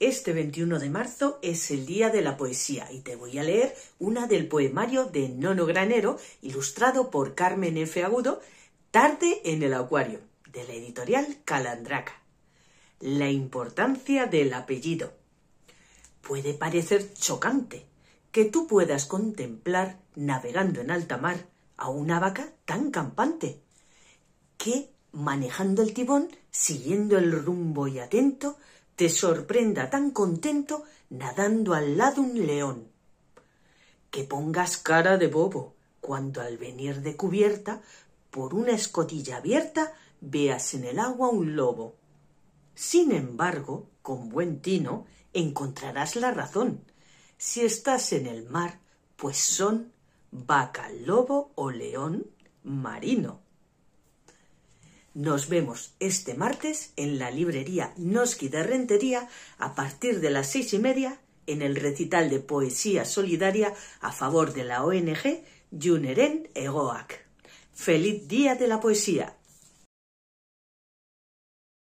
Este 21 de marzo es el Día de la Poesía y te voy a leer una del poemario de Nono Granero, ilustrado por Carmen F. Agudo, Tarde en el Acuario, de la editorial Calandraca. La importancia del apellido. Puede parecer chocante que tú puedas contemplar, navegando en alta mar, a una vaca tan campante, que, manejando el tibón, siguiendo el rumbo y atento, te sorprenda tan contento nadando al lado un león. Que pongas cara de bobo cuando al venir de cubierta por una escotilla abierta veas en el agua un lobo. Sin embargo, con buen tino, encontrarás la razón. Si estás en el mar, pues son vaca, lobo o león marino. Nos vemos este martes en la librería Noski de Rentería a partir de las seis y media en el recital de poesía solidaria a favor de la ONG Juneren Egoac. ¡Feliz Día de la Poesía!